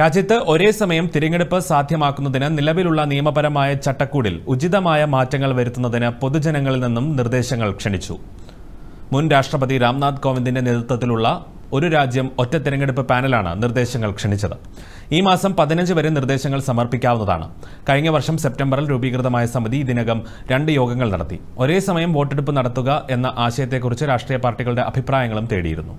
രാജ്യത്ത് ഒരേ സമയം തിരഞ്ഞെടുപ്പ് സാധ്യമാക്കുന്നതിന് നിലവിലുള്ള നിയമപരമായ ചട്ടക്കൂടിൽ ഉചിതമായ മാറ്റങ്ങൾ വരുത്തുന്നതിന് പൊതുജനങ്ങളിൽ നിന്നും നിർദ്ദേശങ്ങൾ ക്ഷണിച്ചു മുൻ രാഷ്ട്രപതി രാംനാഥ് കോവിന്ദിന്റെ നേതൃത്വത്തിലുള്ള ഒരു രാജ്യം ഒറ്റ തിരഞ്ഞെടുപ്പ് പാനലാണ് നിർദ്ദേശങ്ങൾ ക്ഷണിച്ചത് ഈ മാസം പതിനഞ്ച് വരെ നിർദ്ദേശങ്ങൾ സമർപ്പിക്കാവുന്നതാണ് കഴിഞ്ഞ വർഷം സെപ്റ്റംബറിൽ രൂപീകൃതമായ സമിതി ഇതിനകം രണ്ട് യോഗങ്ങൾ നടത്തി ഒരേ സമയം വോട്ടെടുപ്പ് നടത്തുക എന്ന ആശയത്തെക്കുറിച്ച് രാഷ്ട്രീയ പാർട്ടികളുടെ അഭിപ്രായങ്ങളും തേടിയിരുന്നു